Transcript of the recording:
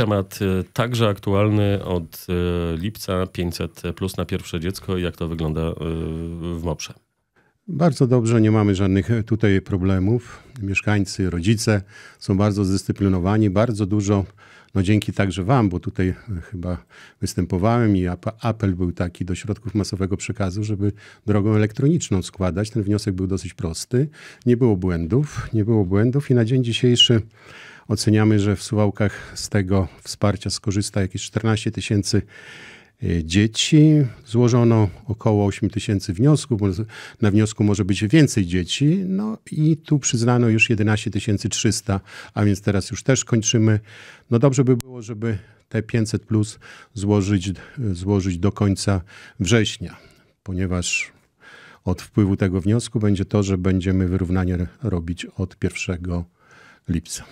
Temat e, także aktualny od e, lipca 500 plus na pierwsze dziecko i jak to wygląda e, w MOPRze. Bardzo dobrze, nie mamy żadnych tutaj problemów. Mieszkańcy, rodzice są bardzo zdyscyplinowani, bardzo dużo, no dzięki także Wam, bo tutaj chyba występowałem i apel był taki do środków masowego przekazu, żeby drogą elektroniczną składać. Ten wniosek był dosyć prosty, nie było błędów, nie było błędów i na dzień dzisiejszy Oceniamy, że w Suwałkach z tego wsparcia skorzysta jakieś 14 tysięcy e, dzieci. Złożono około 8 tysięcy wniosków, na wniosku może być więcej dzieci. No i tu przyznano już 11 300, a więc teraz już też kończymy. No dobrze by było, żeby te 500 plus złożyć, złożyć do końca września, ponieważ od wpływu tego wniosku będzie to, że będziemy wyrównanie robić od 1 lipca.